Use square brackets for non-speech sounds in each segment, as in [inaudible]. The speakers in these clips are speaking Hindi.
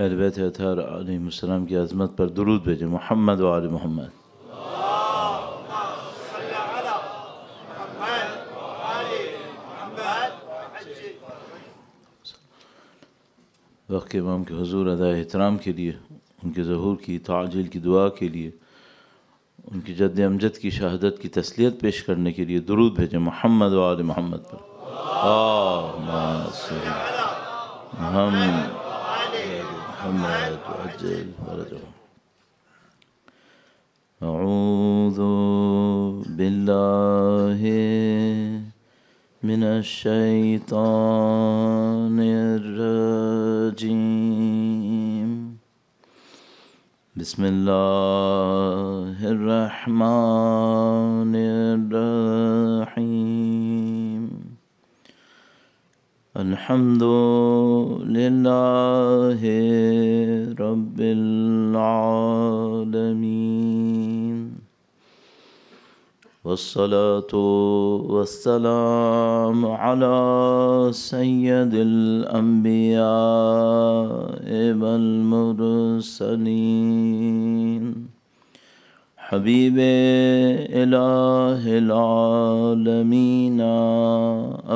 अहल बैत आलम की अजमत पर दरूद भेजे मोहम्मद वाल मोहम्मद वक़्त इमाम के हजूर अदा एहतराम के लिए उनके जहूर की ताजिल की दुआ के लिए उनकी जद अमजद की शहादत की तसलियत पेश करने के लिए दुरुद भेजें मोहम्मद वाल मोहम्मद पर हम محمد وعجل فرجهم أعوذ بالله من الشيطان الرجيم بسم الله الرحمن الرحيم الحمد لله رب العالمين والصلاة والسلام على سيد الأنبياء والمرسلين حبيب إله العالمين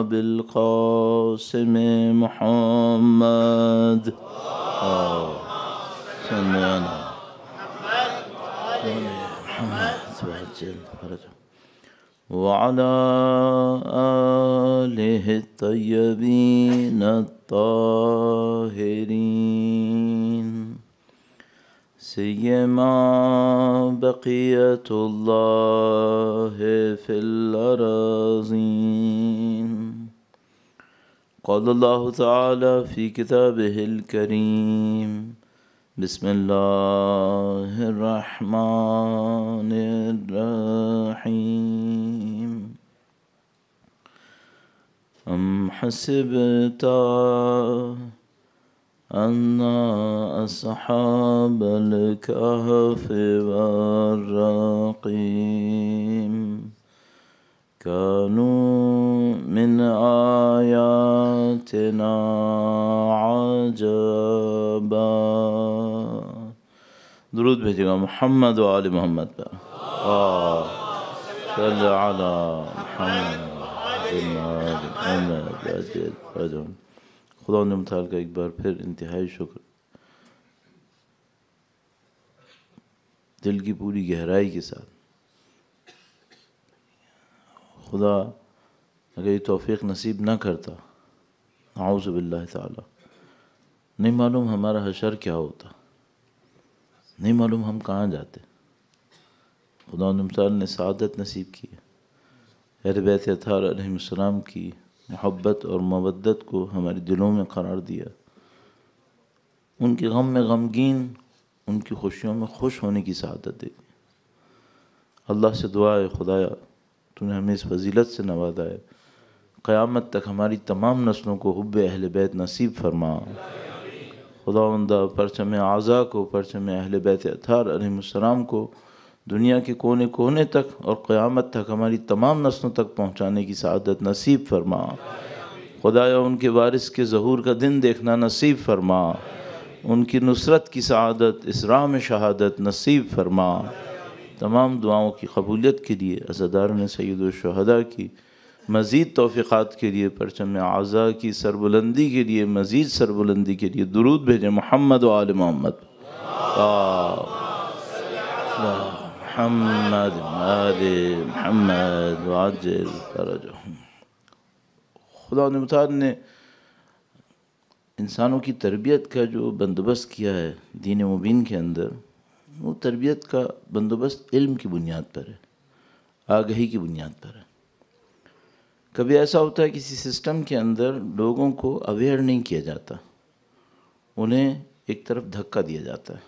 أبي القاسم محمد صلى الله عليه وسلم وعلى آله الطيبين الطاهرين سيما بقية الله في الأراضين قال الله تعالى في كتابه الكريم بسم الله الرحمن الرحيم أم حسبت أن أصحاب الكهف والرقيم كانوا من آياتنا عجبا درود بهجنا محمد وآل محمد بقى آه صل على محمد وآل محمد أجل محمد खुदा मताल का एक बार फिर इंतहाई शुक्र दिल की पूरी गहराई के साथ खुदा अगर ये तोफ़ी नसीब ना करता नाउज़बिल्ला ताला मालूम हमारा हशर क्या होता नहीं मालूम हम कहाँ जाते खुदा ने सादत नसीब की अहल बैत की मोहब्बत और मवदत को हमारे दिलों में करार दिया उनके गम में गमगीन उनकी खुशियों में खुश होने की शहादत दे अल्लाह से दुआ है खुदाया तूने हमें इस फजीलत से नवाजा है क़यामत तक हमारी तमाम नस्लों को हब अहल बैत नसीब फरमा खुदा परचम आज़ा को परचम अहल बैत अथार अलैहिस्सलाम को दुनिया के कोने कोने तक और क़यामत तक हमारी तमाम नस्लों तक पहुँचाने की शहादत नसीब फरमा खुदाया उनके वारिस के जहूर का दिन देखना नसीब फरमा उनकी नुसरत की सआदत इसरा में शहादत नसीब फरमा तमाम दुआओं की कबूलियत के लिए अजादार ने सैदुलशहदा की मज़ीद तोफ़ीक़ात के लिए परचम आज़ा की सरबुलंदी के लिए मज़ीद सरबुलंदी के लिए दुरुद भेजें मोहम्मद वाल मोहम्मद محمد آل محمद वाजिल खुदा नमतार ने इंसानों की तरबियत का जो बंदोबस्त किया है दीन मुबीन के अंदर वो तरबियत का बंदोबस्त इल्म की बुनियाद पर है आगही की बुनियाद पर है कभी ऐसा होता है किसी सिस्टम के अंदर लोगों को अवेयर नहीं किया जाता उन्हें एक तरफ धक्का दिया जाता है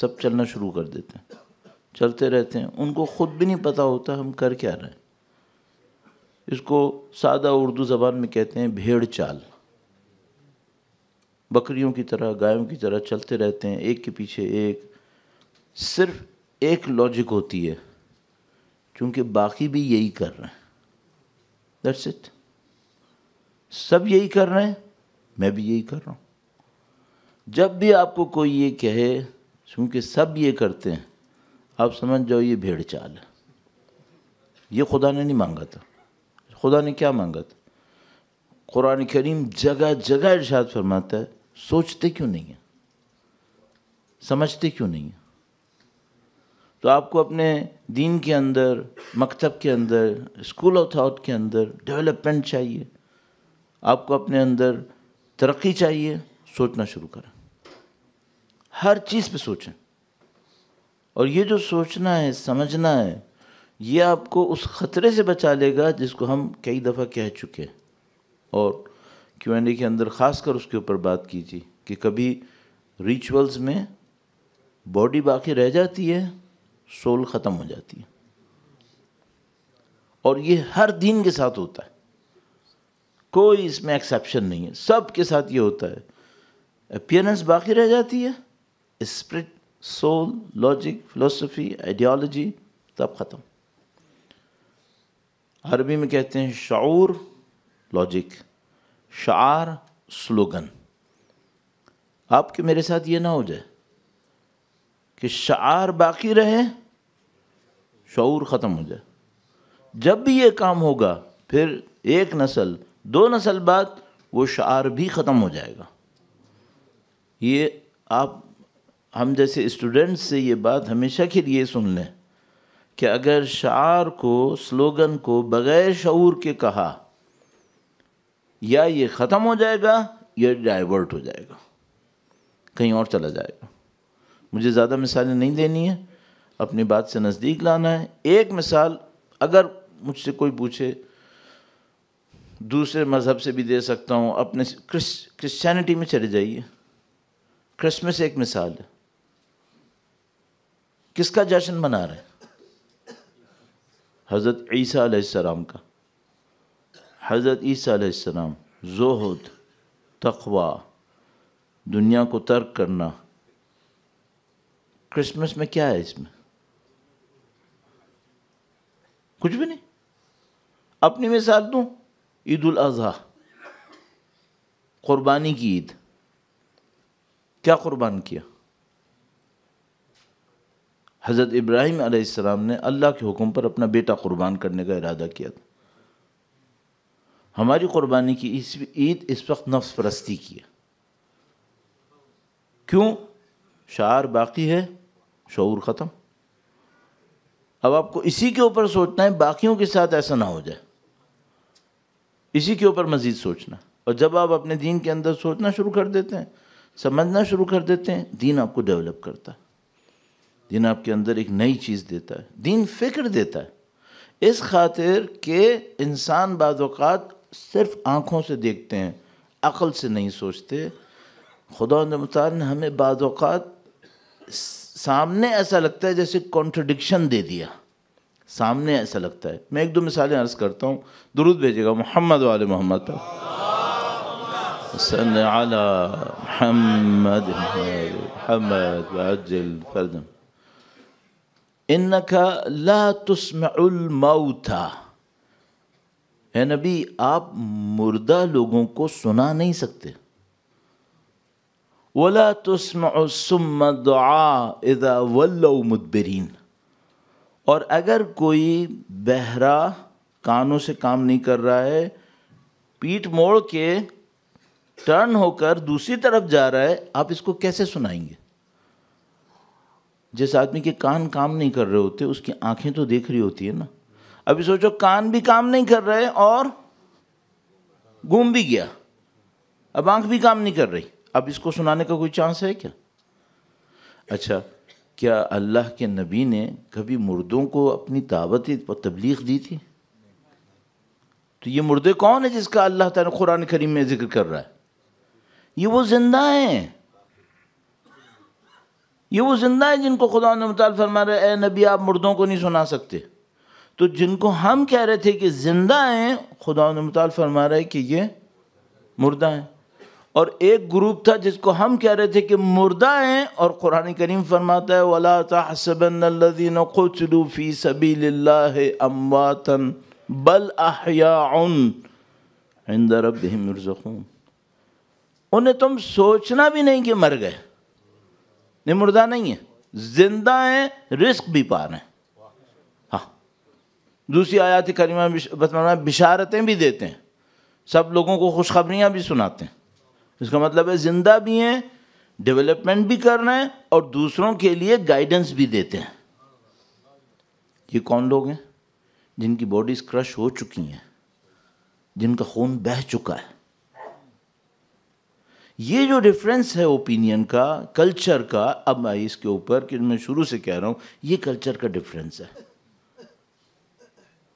सब चलना शुरू कर देते हैं चलते रहते हैं उनको ख़ुद भी नहीं पता होता हम कर क्या रहे हैं इसको सादा उर्दू ज़बान में कहते हैं भेड़ चाल बकरियों की तरह गायों की तरह चलते रहते हैं एक के पीछे एक सिर्फ एक लॉजिक होती है क्योंकि बाकी भी यही कर रहे हैं दैट्स इट सब यही कर रहे हैं मैं भी यही कर रहा हूँ जब भी आपको कोई ये कहे क्योंकि सब ये करते हैं आप समझ जाओ ये भेड़ चाल ये खुदा ने नहीं मांगा था खुदा ने क्या मांगा था कुरान करीम जगह जगह इर्शाद फरमाता है सोचते क्यों नहीं है समझते क्यों नहीं है तो आपको अपने दीन के अंदर मकतब के अंदर स्कूल ऑफ थाट के अंदर डेवलपमेंट चाहिए आपको अपने अंदर तरक्की चाहिए सोचना शुरू करें हर चीज़ पे सोचें और ये जो सोचना है समझना है ये आपको उस ख़तरे से बचा लेगा जिसको हम कई दफ़ा कह चुके हैं और क्यू एन ए के अंदर ख़ास कर उसके ऊपर बात कीजिए कि कभी रिचुअल्स में बॉडी बाकी रह जाती है सोल ख़त्म हो जाती है और ये हर दिन के साथ होता है कोई इसमें एक्सेप्शन नहीं है सब के साथ ये होता है अपियरेंस बाकी रह जाती है spirit soul logic philosophy ideology तब ख़त्म अरबी में कहते हैं शूर लॉजिक शार स्लोगन आपके मेरे साथ ये ना हो जाए कि शार बाकी रहे शूर ख़त्म हो जाए जब भी ये काम होगा फिर एक नस्ल दो नस्ल बाद वो शार भी ख़त्म हो जाएगा ये आप हम जैसे स्टूडेंट्स से ये बात हमेशा के लिए सुन लें कि अगर शार को स्लोगन को बग़ैर शूर के कहा या ये ख़त्म हो जाएगा या डाइवर्ट हो जाएगा कहीं और चला जाएगा मुझे ज़्यादा मिसालें नहीं देनी है अपनी बात से नज़दीक लाना है एक मिसाल अगर मुझसे कोई पूछे दूसरे मज़हब से भी दे सकता हूँ अपने क्रिश्चियनिटी में चले जाइए क्रिसमस एक मिसाल है किसका जश्न मना रहे हज़रत ईसा आसमाम का हज़रत ईसा आसमाम जोहद तखवा दुनिया को तर्क करना क्रिसमस में क्या है इसमें कुछ भी नहीं अपनी मिसाल दूँ ईद अज़ी क़ुरबानी की ईद क्या क़ुरबान किया हज़रत इब्राहिम आसमाम ने अल्लाह के हुक्म पर अपना बेटा क़ुरबान करने का इरादा किया था हमारी क़ुरबानी की इस ईद इस वक्त नफ्स परस्ती की है क्यों शार बाकी है शूर ख़त्म अब आपको इसी के ऊपर सोचना है बाकियों के साथ ऐसा ना हो जाए इसी के ऊपर मज़ीद सोचना और जब आप अपने दीन के अंदर सोचना शुरू कर देते हैं समझना शुरू कर देते हैं दीन आपको डेवलप करता है दिन आपके अंदर एक नई चीज़ देता है दिन फिक्र देता है इस खातिर के इंसान बाज़ात सिर्फ आँखों से देखते हैं अक़ल से नहीं सोचते खुदा नमतार ने हमें बाज़ात सामने ऐसा लगता है जैसे कॉन्ट्रडिक्शन दे दिया सामने ऐसा लगता है मैं एक दो मिसालें अर्ज़ करता हूँ दुरुद भेजेगा मोहम्मद वाले मोहम्मद पर सन अला मोहम्मद मोहम्मद इनका ला तुस्मउल है नबी आप मुर्दा लोगों को सुना नहीं सकते वला तुस्म दुआ इदा वल्लो मुदबरीन और अगर कोई बहरा कानों से काम नहीं कर रहा है पीठ मोड़ के टर्न होकर दूसरी तरफ जा रहा है आप इसको कैसे सुनाएंगे जिस आदमी के कान काम नहीं कर रहे होते उसकी आंखें तो देख रही होती है ना अभी सोचो कान भी काम नहीं कर रहे और घूम भी गया अब आंख भी काम नहीं कर रही अब इसको सुनाने का कोई चांस है क्या अच्छा क्या अल्लाह के नबी ने कभी मुर्दों को अपनी दावत तबलीग दी थी तो ये मुर्दे कौन है जिसका अल्लाह तुरान करीम में जिक्र कर रहा है ये वो जिंदा हैं ये वो ज़िंदा है जिनको खुदा ने मुताल फरमा रहे ए नबी आप मुर्दों को नहीं सुना सकते तो जिनको हम कह रहे थे कि ज़िंदा हैं खुदा ने मुताल फरमा रहे कि ये मुर्दा हैं और एक ग्रुप था जिसको हम कह रहे थे कि मुर्दा हैं और कुरान करीम फरमाता है वला तहसबन खुचलूफ़ी सबी अमवातन बल अहियाउन रब मिर्जकून उन्हें तुम सोचना भी नहीं कि मर गए नहीं मुर्दा नहीं है जिंदा हैं रिस्क भी पा रहे हैं हाँ दूसरी आयात करीमा बतमाना बिशारतें भी देते हैं सब लोगों को खुशखबरियाँ भी सुनाते हैं इसका मतलब है ज़िंदा भी हैं डेवलपमेंट भी कर रहे हैं और दूसरों के लिए गाइडेंस भी देते हैं ये कौन लोग हैं जिनकी बॉडीज़ क्रश हो चुकी हैं जिनका खून बह चुका है ये जो डिफरेंस है ओपिनियन का कल्चर का अब मैं इसके ऊपर कि मैं शुरू से कह रहा हूँ ये कल्चर का डिफरेंस है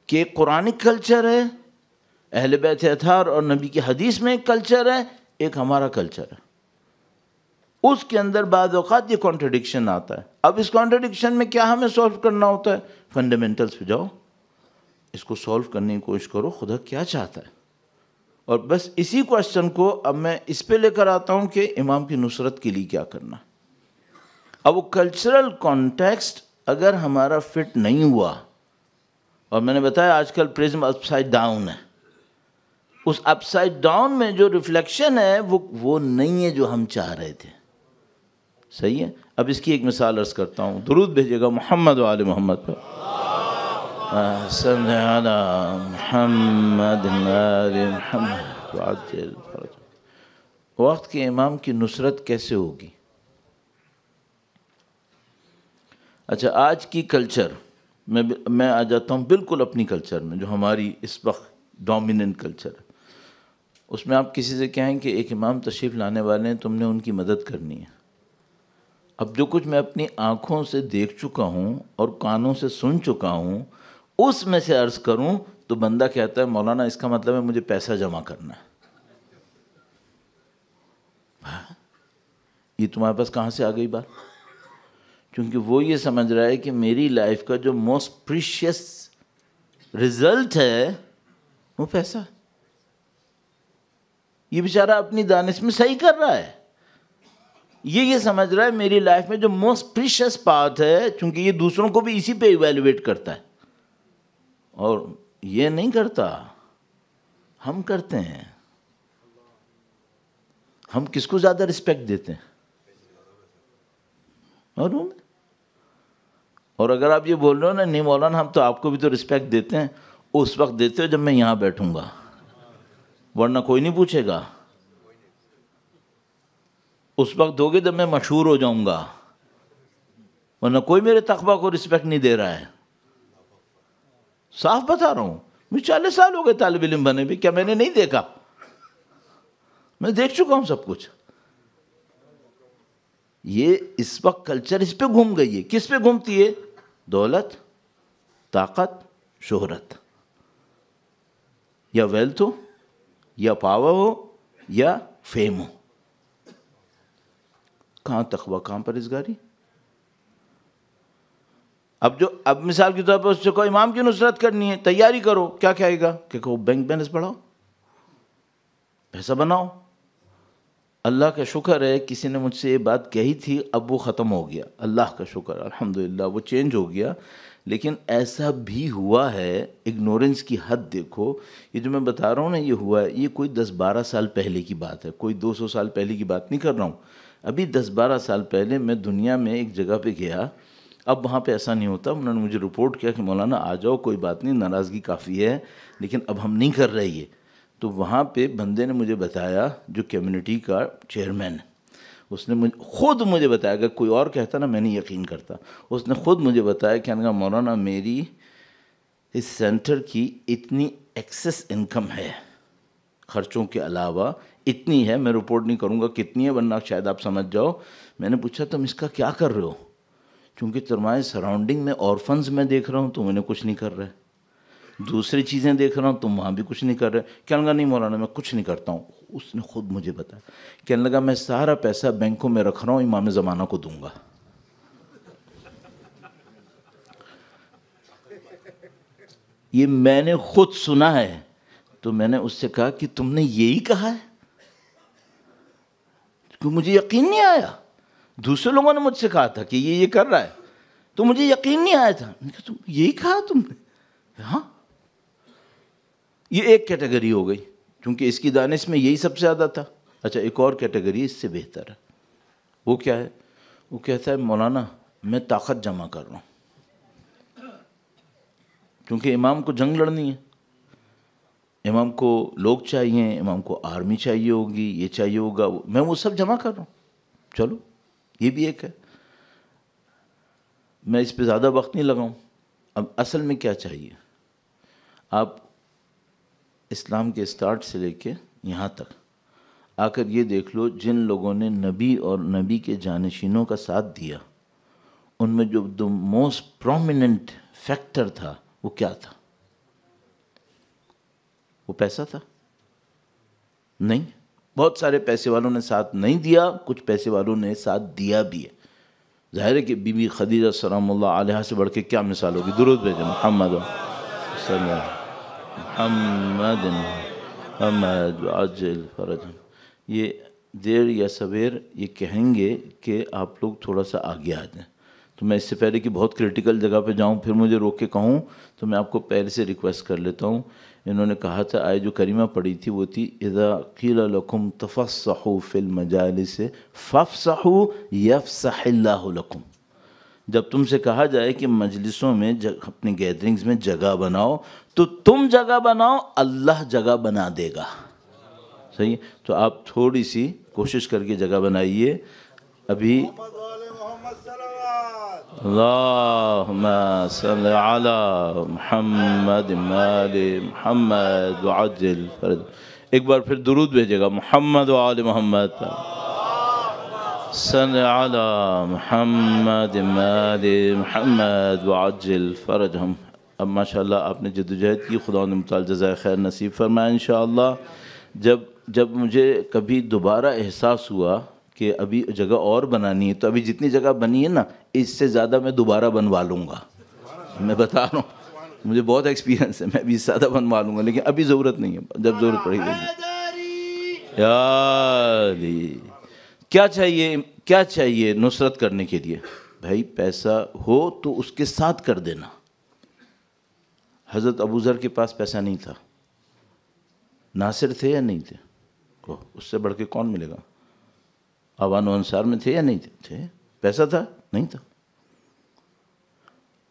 कि एक कुरानिक कल्चर है अहल बैत अथार और नबी की हदीस में एक कल्चर है एक हमारा कल्चर है उसके अंदर बाद अवत ये कॉन्ट्रडिक्शन आता है अब इस कॉन्ट्रडिक्शन में क्या हमें सॉल्व करना होता है फंडामेंटल्स पे जाओ इसको सॉल्व करने की कोशिश करो खुदा क्या चाहता है और बस इसी क्वेश्चन को अब मैं इस पे लेकर आता हूँ कि इमाम की नुसरत के लिए क्या करना अब वो कल्चरल कॉन्टेक्स्ट अगर हमारा फिट नहीं हुआ और मैंने बताया आजकल प्रिज्म अपसाइड डाउन है उस अपसाइड डाउन में जो रिफ्लेक्शन है वो वो नहीं है जो हम चाह रहे थे सही है अब इसकी एक मिसाल अर्ज करता हूँ दुरुद भेजेगा मोहम्मद वाल मोहम्मद पर मोहम्मद वक्त के इमाम की नुसरत कैसे होगी अच्छा आज की कल्चर मैं मैं आ जाता हूँ बिल्कुल अपनी कल्चर में जो हमारी इस वक्त डोमिनेंट कल्चर है उसमें आप किसी से कहें कि एक इमाम तशरीफ़ लाने वाले हैं तुमने उनकी मदद करनी है अब जो कुछ मैं अपनी आँखों से देख चुका हूँ और कानों से सुन चुका हूँ उसमें से अर्ज करूं तो बंदा कहता है मौलाना इसका मतलब है मुझे पैसा जमा करना है हाँ? ये तुम्हारे पास कहां से आ गई बात क्योंकि वो ये समझ रहा है कि मेरी लाइफ का जो मोस्ट प्रीशियस रिजल्ट है वो पैसा ये बेचारा अपनी दानिश में सही कर रहा है ये ये समझ रहा है मेरी लाइफ में जो मोस्ट प्रीशियस पार्ट है क्योंकि ये दूसरों को भी इसी पे इवेल्युएट करता है और ये नहीं करता हम करते हैं हम किसको ज़्यादा रिस्पेक्ट देते हैं और और अगर आप ये बोल रहे हो ना नहीं मौलाना हम तो आपको भी तो रिस्पेक्ट देते हैं उस वक्त देते हो जब मैं यहाँ बैठूंगा वरना कोई नहीं पूछेगा उस वक्त दोगे जब मैं मशहूर हो जाऊँगा वरना कोई मेरे तखबा को रिस्पेक्ट नहीं दे रहा है साफ बता रहा हूँ मुझे चालीस साल हो गए तालब इलम बने भी क्या मैंने नहीं देखा मैं देख चुका हूँ सब कुछ ये इस वक्त कल्चर इस पर घूम गई है किस पे घूमती है दौलत ताकत शोहरत या वेल्थ हो या पावर हो या फेम हो कहाँ तकवा कहाँ परिजगारी अब जो अब मिसाल के तौर पर उससे कहो इमाम की नुसरत करनी है तैयारी करो क्या क्या आएगा कि कहो बैंक बैलेंस बढ़ाओ पैसा बनाओ अल्लाह का शुक्र है किसी ने मुझसे ये बात कही थी अब वो ख़त्म हो गया अल्लाह का शुक्र अल्हम्दुलिल्लाह वो चेंज हो गया लेकिन ऐसा भी हुआ है इग्नोरेंस की हद देखो ये जो मैं बता रहा हूँ ना ये हुआ है ये कोई दस बारह साल पहले की बात है कोई दो सौ साल पहले की बात नहीं कर रहा हूँ अभी दस बारह साल पहले मैं दुनिया में एक जगह पे गया अब वहाँ पे ऐसा नहीं होता उन्होंने मुझे रिपोर्ट किया कि मौलाना आ जाओ कोई बात नहीं नाराज़गी काफ़ी है लेकिन अब हम नहीं कर रहे ये तो वहाँ पे बंदे ने मुझे बताया जो कम्युनिटी का चेयरमैन है उसने मुझे खुद मुझे बताया अगर कोई और कहता ना मैं नहीं यकीन करता उसने खुद मुझे बताया कि अनका मौलाना मेरी इस सेंटर की इतनी एक्सेस इनकम है खर्चों के अलावा इतनी है मैं रिपोर्ट नहीं करूँगा कितनी है वरना शायद आप समझ जाओ मैंने पूछा तुम इसका क्या कर रहे हो क्योंकि तुम्हारे सराउंडिंग में ऑर्फन्स में देख रहा हूँ तुम इन्हें कुछ नहीं कर रहे दूसरी चीज़ें देख रहा हूँ तुम वहाँ भी कुछ नहीं कर रहे कहने लगा नहीं मौलाना मैं कुछ नहीं करता हूँ उसने खुद मुझे बताया कहने लगा मैं सारा पैसा बैंकों में रख रहा हूँ इमाम ज़माना को दूंगा ये मैंने खुद सुना है तो मैंने उससे कहा कि तुमने यही कहा है क्योंकि मुझे यकीन नहीं आया दूसरे लोगों ने मुझसे कहा था कि ये ये कर रहा है तो मुझे यकीन नहीं आया था तुम यही कहा तुमने हाँ ये एक कैटेगरी हो गई क्योंकि इसकी दानिश में यही सबसे ज़्यादा था अच्छा एक और कैटेगरी इससे बेहतर है वो क्या है वो कहता है मौलाना मैं ताकत जमा कर रहा हूँ क्योंकि इमाम को जंग लड़नी है इमाम को लोग चाहिए इमाम को आर्मी चाहिए होगी ये चाहिए होगा मैं वो सब जमा कर रहा हूँ चलो ये भी एक है मैं इस पर ज़्यादा वक्त नहीं लगाऊँ अब असल में क्या चाहिए आप इस्लाम के स्टार्ट से लेके यहाँ तक आकर ये देख लो जिन लोगों ने नबी और नबी के जानशीनों का साथ दिया उनमें जो द मोस्ट प्रोमिनेंट फैक्टर था वो क्या था वो पैसा था नहीं बहुत सारे पैसे वालों ने साथ नहीं दिया कुछ पैसे वालों ने साथ दिया भी है ज़ाहिर है कि बीबी खदीजा सलाम आलिहा से बढ़ के क्या मिसाल होगी दुरुद भेज महमद ये देर या सवेर ये कहेंगे कि आप लोग थोड़ा सा आगे आ जाएं तो मैं इससे पहले कि बहुत क्रिटिकल जगह पे जाऊं फिर मुझे रोक के कहूं तो मैं आपको पहले से रिक्वेस्ट कर लेता हूं इन्होंने कहा था आए जो करीमा पड़ी थी वो थी इज़ा कील लकुम तफ़सहू फिल मजालिस फ़फ़सहू यफ़सहल्लाकुम जब तुमसे कहा जाए कि मजलिसों में जग, अपनी गैदरिंग्स में जगह बनाओ तो तुम जगह बनाओ अल्लाह जगह बना देगा सही तो आप थोड़ी सी कोशिश करके जगह बनाइए अभी اللهم صل على محمد مال محمد وعجل فرج एक बार फिर दुरूद भेजेगा मोहम्मद आल मोहम्मद सन अला मोहम्मद मोहम्मद वाजिल फ़रज हम अब माशाल्लाह आपने जदोजहद की खुदा मुताल जजाय खैर नसीब फरमाया इन जब जब मुझे कभी दोबारा एहसास हुआ कि अभी जगह और बनानी है तो अभी जितनी जगह बनी है ना इससे ज़्यादा मैं दोबारा बनवा लूँगा मैं बता रहा हूँ मुझे बहुत एक्सपीरियंस है मैं भी ज़्यादा बनवा लूँगा लेकिन अभी ज़रूरत नहीं है जब ज़रूरत पड़ेगी यार क्या चाहिए क्या चाहिए नुसरत करने के लिए भाई पैसा हो तो उसके साथ कर देना हज़रत अबू ज़र के पास पैसा नहीं था नासिर थे या नहीं थे को उससे बढ़ के कौन मिलेगा अवान अनुसार में थे या नहीं थे पैसा था नहीं था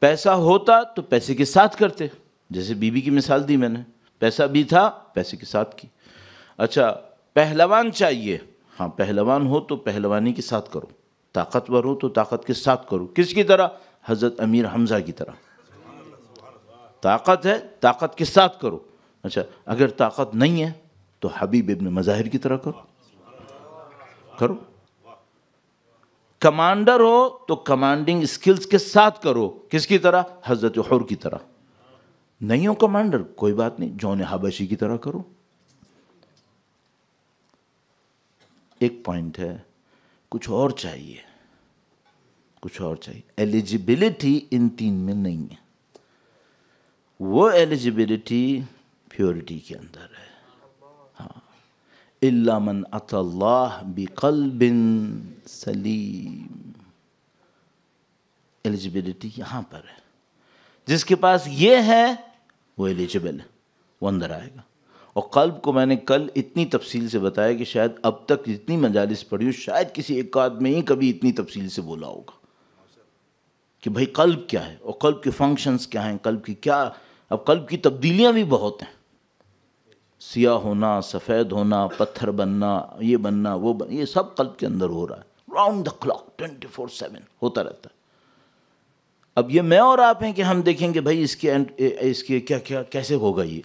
पैसा होता तो पैसे के साथ करते जैसे बीबी की मिसाल दी मैंने पैसा भी था पैसे के साथ की अच्छा पहलवान चाहिए हाँ पहलवान हो तो पहलवानी के साथ करो ताकतवर हो तो ताकत के साथ करो किसकी तरह हज़रत अमीर हमज़ा की तरह ताकत है ताकत के साथ करो अच्छा अगर ताकत नहीं है तो हबीब इबन मज़ाहिर की तरह करो करो कमांडर हो तो कमांडिंग स्किल्स के साथ करो किसकी तरह हजरत हर की तरह नहीं हो कमांडर कोई बात नहीं जौन हबशी की तरह करो एक पॉइंट है कुछ और चाहिए कुछ और चाहिए एलिजिबिलिटी इन तीन में नहीं है वो एलिजिबिलिटी प्योरिटी के अंदर है मन अतल्लाह बिकल बिन सलीम एलिजिबिलिटी यहाँ पर है जिसके पास ये है वो एलिजिबल है वो अंदर आएगा और कल्ब को मैंने कल इतनी तफसील से बताया कि शायद अब तक जितनी मजालिस पढ़ी हो शायद किसी एक आद में ही कभी इतनी तफसील से बोला होगा कि भाई कल्ब क्या है और कल्ब के फंक्शंस क्या हैं कल्ब की क्या अब कल्ब की तब्दीलियाँ भी बहुत हैं सियाह होना सफ़ेद होना पत्थर बनना ये बनना वो बनना ये सब कल्ब के अंदर हो रहा है round the clock twenty four seven होता रहता है अब ये मैं और आप हैं कि हम देखेंगे भाई इसके इसके क्या क्या कैसे होगा ये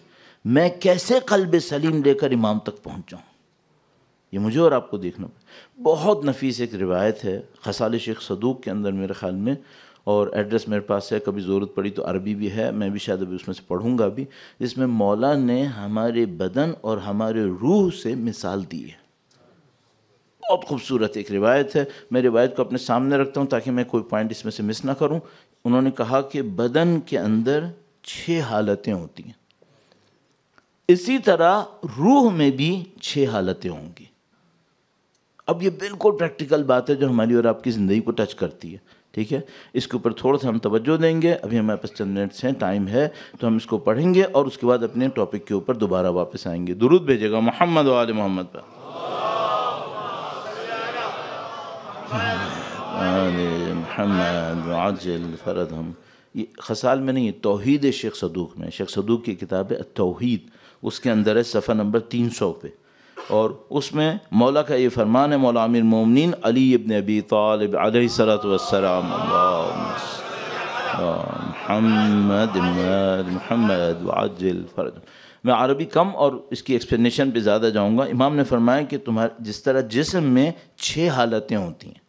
मैं कैसे कल्ब सलीम लेकर इमाम तक पहुँच जाऊँ ये मुझे और आपको देखना बहुत नफीस एक रिवायत है खसाल शेख सदूक के अंदर मेरे ख़्याल में और एड्रेस मेरे पास है कभी ज़रूरत पड़ी तो अरबी भी है मैं भी शायद अभी उसमें से पढ़ूँगा भी जिसमें मौला ने हमारे बदन और हमारे रूह से मिसाल दी है बहुत खूबसूरत एक रिवायत है मैं रिवायत को अपने सामने रखता हूँ ताकि मैं कोई पॉइंट इसमें से मिस ना करूँ उन्होंने कहा कि बदन के अंदर छः हालतें होती हैं इसी तरह रूह में भी छः हालतें होंगी अब ये बिल्कुल प्रैक्टिकल बात है जो हमारी और आपकी ज़िंदगी को टच करती है ठीक है इसके ऊपर थोड़ा सा हम तवज्जो देंगे अभी हमारे पास चंद मिनट्स हैं टाइम है तो हम इसको पढ़ेंगे और उसके बाद अपने टॉपिक के ऊपर दोबारा वापस आएंगे दुरुद भेजेगा मोहम्मद वाल मोहम्मद पर मोहम्मद आजल फरद हम ये खसाल में नहीं है तोहद शेख सदूक में शेख सदूक की किताब है तोहद उसके अंदर है सफ़ा नंबर तीन सौ पे और उसमें मौला का ये फरमान है मौला आमिर मोमिन अली इबन अबी तालब सलात वाजिल मैं अरबी कम और इसकी एक्सप्लेनेशन पे ज़्यादा जाऊँगा इमाम ने फरमाया कि तुम्हारे जिस तरह जिसम में छः हालतें होती हैं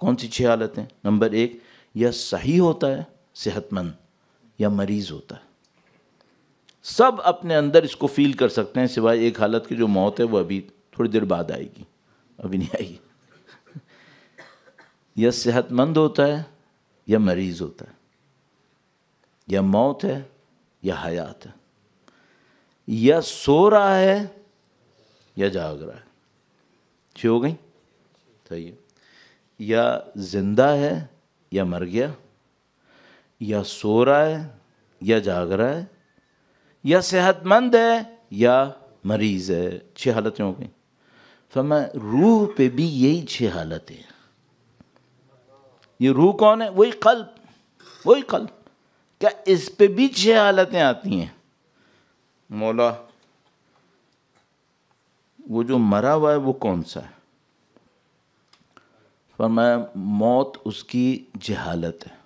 कौन सी छः हालतें नंबर एक या सही होता है सेहतमंद या मरीज़ होता है सब अपने अंदर इसको फील कर सकते हैं सिवाय एक हालत की जो मौत है वो अभी थोड़ी देर बाद आएगी अभी नहीं आएगी [laughs] यह सेहतमंद होता है या मरीज़ होता है या मौत है या हयात है या सो रहा है या जाग रहा है छी हो गई सही है या जिंदा है या मर गया या सो रहा है या जाग रहा है या सेहतमंद है या मरीज़ है छह हालतें हो गई फरमा रूह पे भी यही छः हालतें ये रूह कौन है वही कल्ब वही कल्ब क्या इस पे भी छह हालतें आती हैं मौला वो जो मरा हुआ है वो कौन सा है फरमाया मौत उसकी जहालत है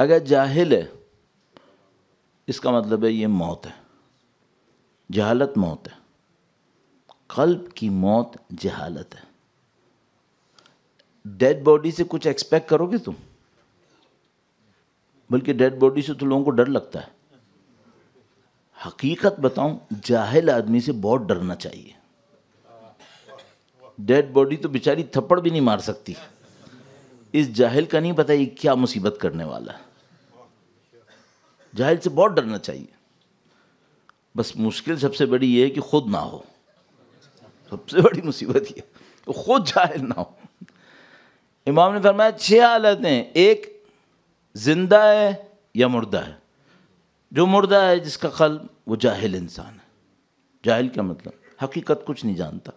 अगर जाहिल है इसका मतलब है ये मौत है जहालत मौत है कल्ब की मौत जहालत है डेड बॉडी से कुछ एक्सपेक्ट करोगे तुम बल्कि डेड बॉडी से तो लोगों को डर लगता है हकीकत बताऊं जाहिल आदमी से बहुत डरना चाहिए डेड बॉडी तो बेचारी थप्पड़ भी नहीं मार सकती इस जाहिल का नहीं पता ये क्या मुसीबत करने वाला है जाहिल से बहुत डरना चाहिए बस मुश्किल सबसे बड़ी ये है कि खुद ना हो सबसे बड़ी मुसीबत ये तो खुद जाहिल ना हो इमाम ने फरमाया छः हालतें एक जिंदा है या मुर्दा है जो मुर्दा है जिसका कल वो जाहिल इंसान है जाहिल का मतलब हकीकत कुछ नहीं जानता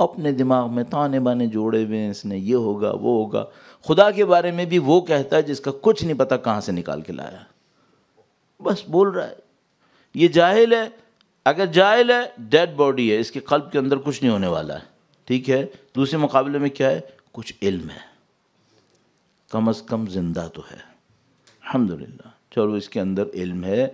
अपने दिमाग में ताने बाने जोड़े हुए हैं इसने ये होगा वो होगा खुदा के बारे में भी वो कहता है जिसका कुछ नहीं पता कहाँ से निकाल के लाया बस बोल रहा है ये जाहिल है अगर जाहिल है डेड बॉडी है इसके कल्ब के अंदर कुछ नहीं होने वाला है ठीक है दूसरे मुकाबले में क्या है कुछ इल्म है कम अज़ कम ज़िंदा तो है अलहमदिल्ला चलो इसके अंदर इल्म है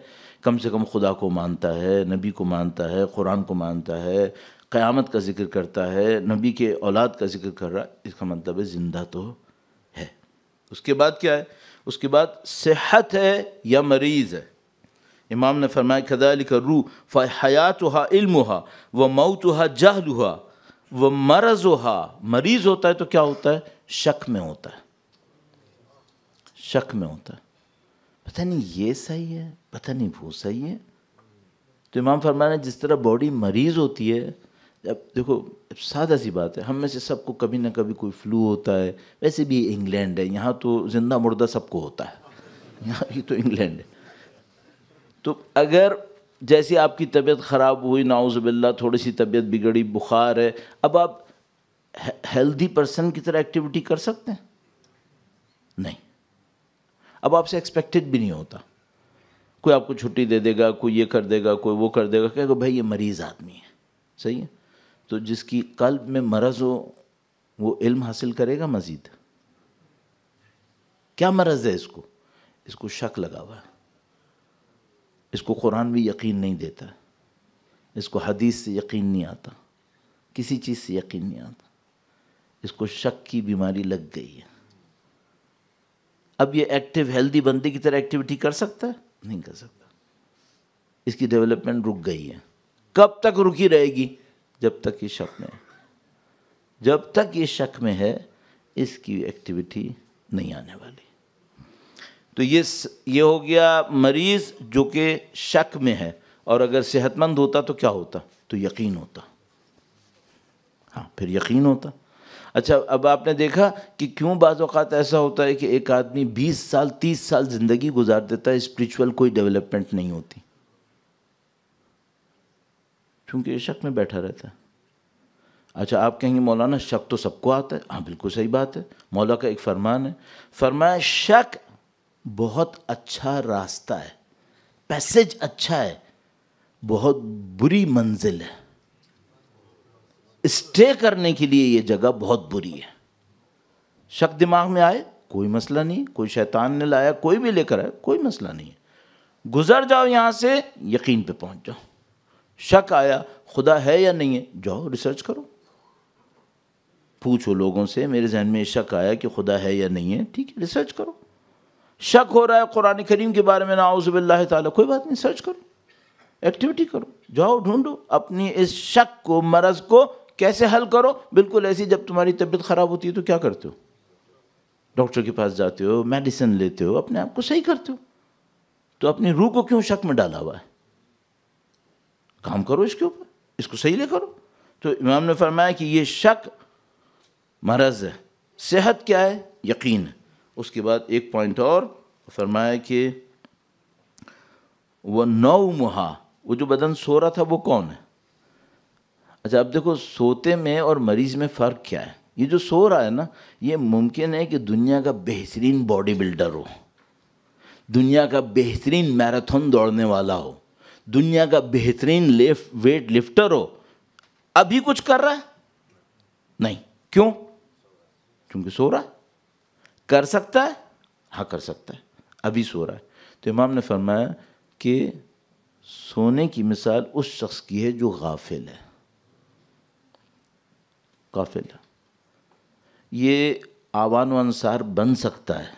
कम से कम खुदा को मानता है नबी को मानता है कुरान को मानता है क़यामत का जिक्र करता है नबी के औलाद का जिक्र कर रहा है इसका मतलब है ज़िंदा तो है उसके बाद क्या है उसके बाद सेहत है या मरीज़ है इमाम ने फरमाया खदाल का रू हयात हा इल्म हा व मऊत हा जहल हुआ व मरज हा मरीज़ होता है तो क्या होता है शक में होता है शक में होता है पता नहीं ये सही है पता नहीं वो सही है तो इमाम फरमाया जिस तरह बॉडी मरीज़ होती है अब देखो सादा सी बात है हम में से सबको कभी ना कभी कोई फ्लू होता है वैसे भी इंग्लैंड है यहाँ तो ज़िंदा मुर्दा सबको होता है यहाँ भी तो इंग्लैंड है तो अगर जैसे आपकी तबीयत ख़राब हुई नाउजबिल्ला थोड़ी सी तबीयत बिगड़ी बुखार है अब आप हेल्दी पर्सन की तरह एक्टिविटी कर सकते हैं नहीं अब आपसे एक्सपेक्टेड भी नहीं होता कोई आपको छुट्टी दे देगा कोई ये कर देगा कोई वो कर देगा कहेगा भाई ये मरीज़ आदमी है सही है तो जिसकी कल्ब में मरज़ हो वो इल्म हासिल करेगा मज़ीद क्या मरज़ है इसको इसको शक लगा हुआ है इसको कुरान भी यकीन नहीं देता इसको हदीस से यकीन नहीं आता किसी चीज़ से यकीन नहीं आता इसको शक की बीमारी लग गई है अब ये एक्टिव हेल्दी बंदे की तरह एक्टिविटी कर सकता है नहीं कर सकता इसकी डेवलपमेंट रुक गई है कब तक रुकी रहेगी जब तक ये शक में है जब तक ये शक में है इसकी एक्टिविटी नहीं आने वाली तो ये ये हो गया मरीज़ जो कि शक में है और अगर सेहतमंद होता तो क्या होता तो यकीन होता हाँ फिर यकीन होता अच्छा अब आपने देखा कि क्यों बाज़ात ऐसा होता है कि एक आदमी 20 साल 30 साल ज़िंदगी गुजार देता है स्पिरिचुअल कोई डेवलपमेंट नहीं होती क्योंकि ये शक में बैठा रहता है अच्छा आप कहेंगे मौलाना शक तो सबको आता है हाँ बिल्कुल सही बात है मौला का एक फरमान है फरमाया शक बहुत अच्छा रास्ता है पैसेज अच्छा है बहुत बुरी मंजिल है स्टे करने के लिए ये जगह बहुत बुरी है शक दिमाग में आए कोई मसला नहीं कोई शैतान ने लाया कोई भी लेकर आया कोई मसला नहीं है गुजर जाओ यहाँ से यकीन पे पहुँच जाओ शक आया खुदा है या नहीं है जाओ रिसर्च करो पूछो लोगों से मेरे जहन में शक आया कि खुदा है या नहीं है ठीक है रिसर्च करो शक हो रहा है कुरान करीम के बारे में नाउज़बिल्ला ताली कोई बात नहीं सर्च करो एक्टिविटी करो जाओ ढूंढो अपनी इस शक को मरज़ को कैसे हल करो बिल्कुल ऐसी जब तुम्हारी तबीयत ख़राब होती है तो क्या करते हो डॉक्टर के पास जाते हो मेडिसिन लेते हो अपने आप को सही करते हो तो अपनी रूह को क्यों शक में डाला हुआ है काम करो इसके ऊपर इसको सही ले करो तो इमाम ने फरमाया कि ये शक मरज़ है सेहत क्या है यकीन है उसके बाद एक पॉइंट और फरमाया कि वह नौ मुहा वो जो बदन सो रहा था वो कौन है अच्छा अब देखो सोते में और मरीज में फ़र्क क्या है ये जो सो रहा है ना ये मुमकिन है कि दुनिया का बेहतरीन बॉडी बिल्डर हो दुनिया का बेहतरीन मैराथन दौड़ने वाला हो दुनिया का बेहतरीन लेफ वेट लिफ्टर हो अभी कुछ कर रहा है नहीं क्यों क्योंकि सो रहा है कर सकता है हाँ कर सकता है अभी सो रहा है तो इमाम ने फरमाया कि सोने की मिसाल उस शख्स की है जो गाफिल है गाफिल है ये आवान अनुसार बन सकता है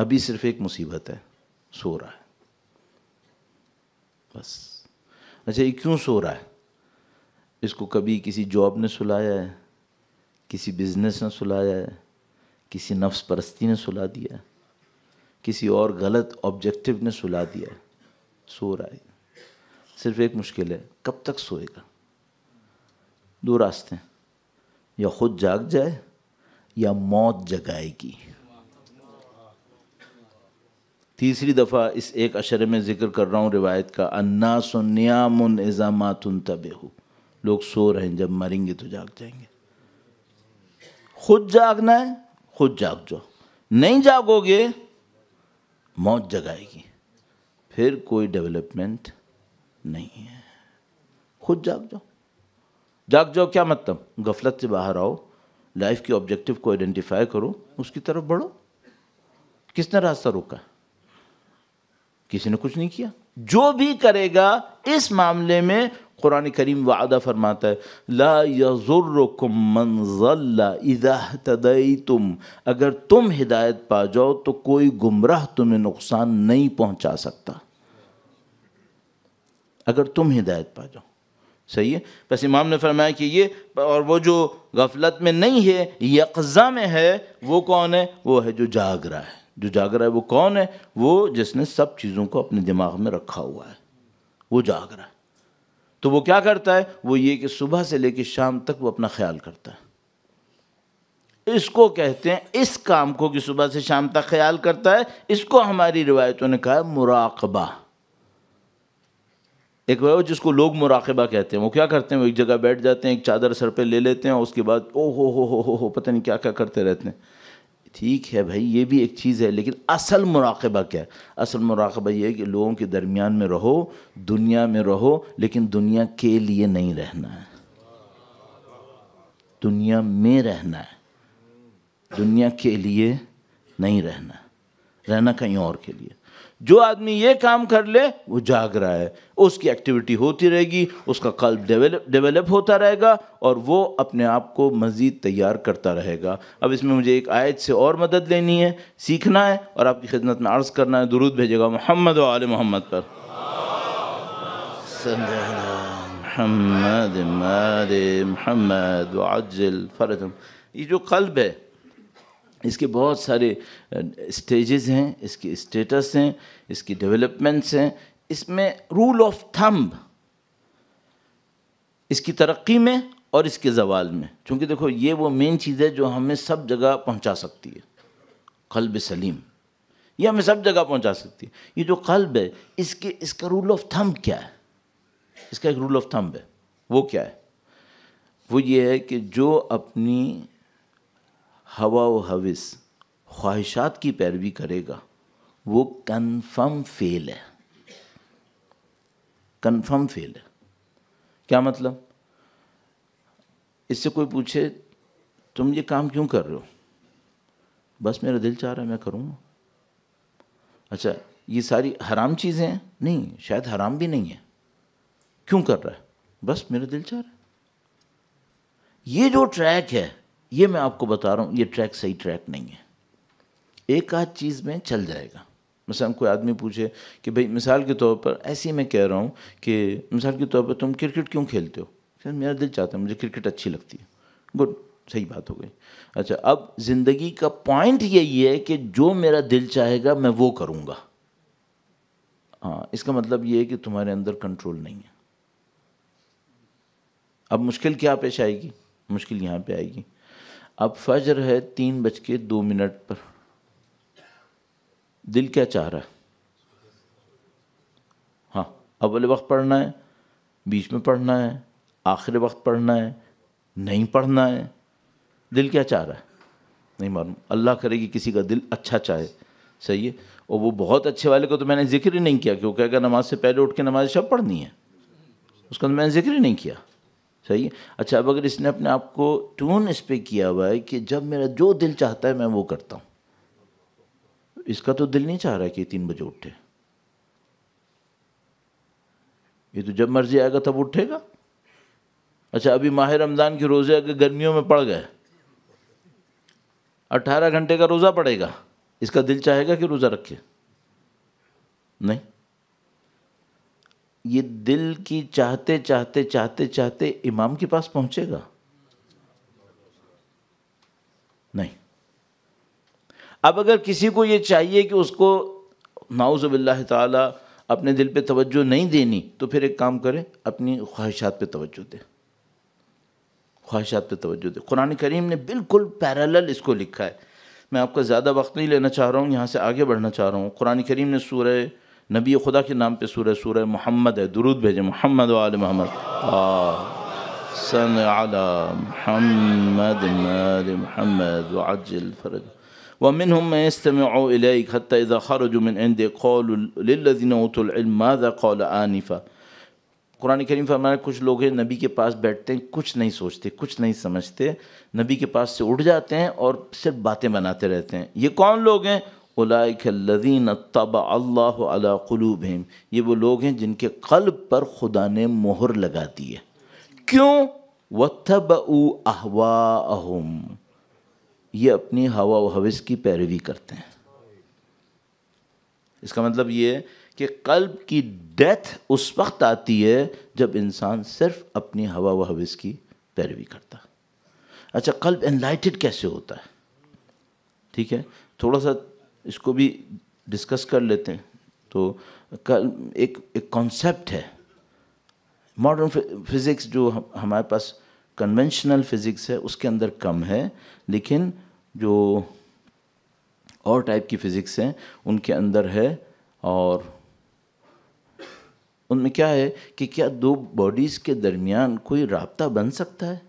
अभी सिर्फ एक मुसीबत है सो रहा है बस अच्छा ये क्यों सो रहा है इसको कभी किसी जॉब ने सुलाया है किसी बिज़नेस ने सुलाया है किसी नफ्स परस्ती ने सुला दिया किसी और गलत ऑब्जेक्टिव ने सुला दिया सो रहा है सिर्फ एक मुश्किल है कब तक सोएगा दो रास्ते हैं या खुद जाग जाए या मौत जगाएगी तीसरी दफ़ा इस एक अशरे में ज़िक्र कर रहा हूँ रिवायत का अन्ना सुन्यामुन इज़ामातुन तबेहू लोग सो रहे हैं जब मरेंगे तो जाग जाएंगे खुद जागना है खुद जाग जाओ नहीं जागोगे मौत जगाएगी फिर कोई डेवलपमेंट नहीं है खुद जाग जाओ जाग जाओ क्या मतलब गफलत से बाहर आओ लाइफ के ऑब्जेक्टिव को आइडेंटिफाई करो उसकी तरफ बढ़ो किसने रास्ता रोका किसी ने कुछ नहीं किया जो भी करेगा इस मामले में कुरान करीम वादा फरमाता है ला यजुर्रकुम मंजल्ला इदा तदई तुम अगर तुम हिदायत पा जाओ तो कोई गुमराह तुम्हें नुकसान नहीं पहुंचा सकता अगर तुम हिदायत पा जाओ सही है बस इमाम ने फरमाया कि ये और वो जो गफलत में नहीं है यकज़ा में है वो कौन है वो है जो जाग रहा है जो जाग रहा है वो कौन है वो जिसने सब चीज़ों को अपने दिमाग में रखा हुआ है वो जाग रहा है तो वो क्या करता है वो ये कि सुबह से लेकर शाम तक वो अपना ख्याल करता है इसको कहते हैं इस काम को कि सुबह से शाम तक ख्याल करता है इसको हमारी रिवायतों ने कहा मुराकबा एक वह जिसको लोग मुराकबा कहते हैं वो क्या करते हैं वो एक जगह बैठ जाते हैं एक चादर सर पे ले लेते हैं उसके बाद ओ हो हो हो हो पता नहीं क्या क्या करते रहते हैं ठीक है भाई ये भी एक चीज़ है लेकिन असल मुराकबा क्या है असल मुराकबा ये है कि लोगों के दरमियान में रहो दुनिया में रहो लेकिन दुनिया के लिए नहीं रहना है दुनिया में रहना है दुनिया के लिए नहीं रहना रहना कहीं और के लिए जो आदमी ये काम कर ले वो जाग रहा है उसकी एक्टिविटी होती रहेगी उसका कल्ब डेवलप डेवलप होता रहेगा और वो अपने आप को मज़ीद तैयार करता रहेगा अब इसमें मुझे एक आयत से और मदद लेनी है सीखना है और आपकी खिदमत में अर्ज़ करना है दुरुद भेजेगा मोहम्मद वाल मोहम्मद पर मोहम्मद मोहम्मद वाजिल फ़र्ज ये जो कल्ब है इसके बहुत सारे स्टेजेस हैं इसके स्टेटस हैं इसकी डेवलपमेंट्स हैं इसमें रूल ऑफ थम्ब इसकी तरक्की में और इसके जवाल में क्योंकि देखो ये वो मेन चीज़ है जो हमें सब जगह पहुंचा सकती है कल्ब सलीम ये हमें सब जगह पहुंचा सकती है ये जो कल्ब है इसके इसका रूल ऑफ थम्ब क्या है इसका एक रूल ऑफ थम्ब है वो क्या है वो ये है कि जो अपनी हवा व हविस ख्वाहिशात की पैरवी करेगा वो कन्फर्म फेल है कन्फर्म फेल है क्या मतलब इससे कोई पूछे तुम ये काम क्यों कर रहे हो बस मेरा दिल चाह रहा है मैं करूँगा अच्छा ये सारी हराम चीज़ें हैं नहीं शायद हराम भी नहीं है क्यों कर रहा है बस मेरा दिल चाह रहा है ये जो ट्रैक है ये मैं आपको बता रहा हूँ ये ट्रैक सही ट्रैक नहीं है एक आध चीज़ में चल जाएगा मिसाल कोई आदमी पूछे कि भाई मिसाल के तौर पर ऐसे ही मैं कह रहा हूँ कि मिसाल के तौर पर तुम क्रिकेट क्यों खेलते हो सर मेरा दिल चाहता है मुझे क्रिकेट अच्छी लगती है गुड सही बात हो गई अच्छा अब ज़िंदगी का पॉइंट यही है कि जो मेरा दिल चाहेगा मैं वो करूँगा हाँ इसका मतलब ये है कि तुम्हारे अंदर कंट्रोल नहीं है अब मुश्किल क्या पेश आएगी मुश्किल यहाँ पे आएगी अब फजर है तीन बज के दो मिनट पर दिल क्या चाह रहा है हाँ अवल वक्त पढ़ना है बीच में पढ़ना है आखिर वक्त पढ़ना है नहीं पढ़ना है दिल क्या चाह रहा है नहीं मालूम अल्लाह करे कि किसी का दिल अच्छा चाहे सही है और वो बहुत अच्छे वाले को तो मैंने जिक्र ही नहीं किया क्योंकि अगर नमाज से पहले उठ के नमाज शब पढ़नी है उसका तो मैंने जिक्र ही नहीं किया सही है अच्छा अब अगर इसने अपने आप को ट्यून इस पर किया हुआ है कि जब मेरा जो दिल चाहता है मैं वो करता हूँ इसका तो दिल नहीं चाह रहा कि तीन बजे उठे ये तो जब मर्जी आएगा तब उठेगा अच्छा अभी माह रमज़ान के रोज़े अगर गर्मियों में पड़ गए अट्ठारह घंटे का रोज़ा पड़ेगा इसका दिल चाहेगा कि रोज़ा रखे नहीं ये दिल की चाहते चाहते चाहते चाहते इमाम के पास पहुंचेगा नहीं अब अगर किसी को ये चाहिए कि उसको नाउज़बिल्ला ताला अपने दिल पे तवज्जो नहीं देनी तो फिर एक काम करें अपनी ख्वाहिशात पे तवज्जो दें ख्वाहिशात पे तवज्जो दें कुरान करीम ने बिल्कुल पैरेलल इसको लिखा है मैं आपका ज़्यादा वक्त नहीं लेना चाह रहा हूँ यहाँ से आगे बढ़ना चाह रहा हूँ कुरान करीम ने सूर्य नबी खुदा के नाम पे सूर्य सूर्य मोहम्मद है दुरुद भेजे मोहम्मद वाल मोहम्मद सन अला محمد مال محمد وعجل فرج ومنهم من يستمع إليك حتى إذا خرجوا من عندك قالوا للذين أوتوا العلم ماذا قال آنفا कुरान करीम फरमाया कुछ लोग हैं नबी के पास बैठते हैं कुछ नहीं सोचते कुछ नहीं समझते नबी के पास से उठ जाते हैं और सिर्फ बातें बनाते रहते हैं ये कौन लोग हैं उलाकल्लिन तब अल्लाह क़लूब ये वो लोग हैं जिनके कल्ब पर खुदा ने मोहर लगा दी है क्यों वतब अहवा ये अपनी हवा हवस की पैरवी करते हैं इसका मतलब ये कि कल्ब की डेथ उस वक्त आती है जब इंसान सिर्फ अपनी हवा व हवस की पैरवी करता अच्छा कल्ब एनलाइटेड कैसे होता है ठीक है थोड़ा सा इसको भी डिस्कस कर लेते हैं तो कल एक एक कॉन्सेप्ट है मॉडर्न फिज़िक्स जो हमारे पास कन्वेंशनल फिज़िक्स है उसके अंदर कम है लेकिन जो और टाइप की फ़िज़िक्स हैं उनके अंदर है और उनमें क्या है कि क्या दो बॉडीज़ के दरमियान कोई रबता बन सकता है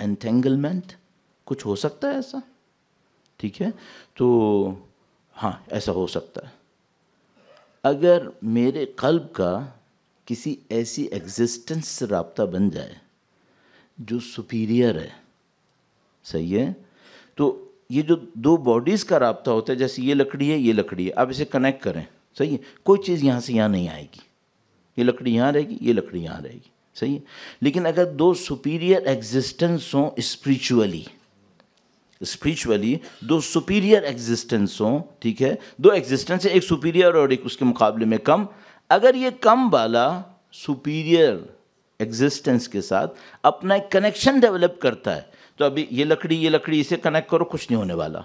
एंथेंगलमेंट कुछ हो सकता है ऐसा ठीक है तो हाँ ऐसा हो सकता है अगर मेरे कल्ब का किसी ऐसी एग्जिस्टेंस से रबता बन जाए जो सुपीरियर है सही है तो ये जो दो बॉडीज़ का रबता होता है जैसे ये लकड़ी है ये लकड़ी है आप इसे कनेक्ट करें सही है कोई चीज़ यहाँ से यहाँ नहीं आएगी ये लकड़ी यहाँ रहेगी ये लकड़ी यहाँ रहेगी सही है लेकिन अगर दो सुपीरियर एग्जिस्टेंस हों स्परिचुअली स्पिरिचुअली दो सुपीरियर एग्जिस्टेंस हों ठीक है दो एग्जिस्टेंस एक सुपीरियर और एक उसके मुकाबले में कम अगर ये कम वाला सुपीरियर एग्जिस्टेंस के साथ अपना एक कनेक्शन डेवलप करता है तो अभी ये लकड़ी ये लकड़ी इसे कनेक्ट करो कुछ नहीं होने वाला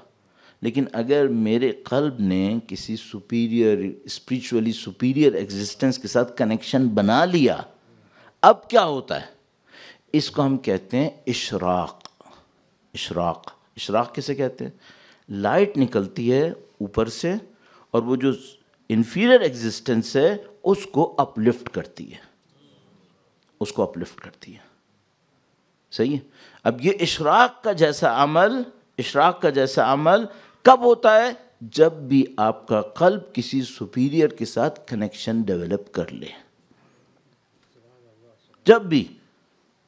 लेकिन अगर मेरे कल्ब ने किसी सुपीरियर स्पिरिचुअली सुपीरियर एग्जिस्टेंस के साथ कनेक्शन बना लिया अब क्या होता है इसको हम कहते हैं इशराक इशराक इशराक किसे कहते हैं लाइट निकलती है ऊपर से और वो जो इन्फीरियर एग्जिस्टेंस है उसको अपलिफ्ट करती है उसको अपलिफ्ट करती है सही है अब ये इशराक का जैसा अमल इशराक का जैसा अमल कब होता है जब भी आपका कल्ब किसी सुपीरियर के साथ कनेक्शन डेवलप कर ले जब भी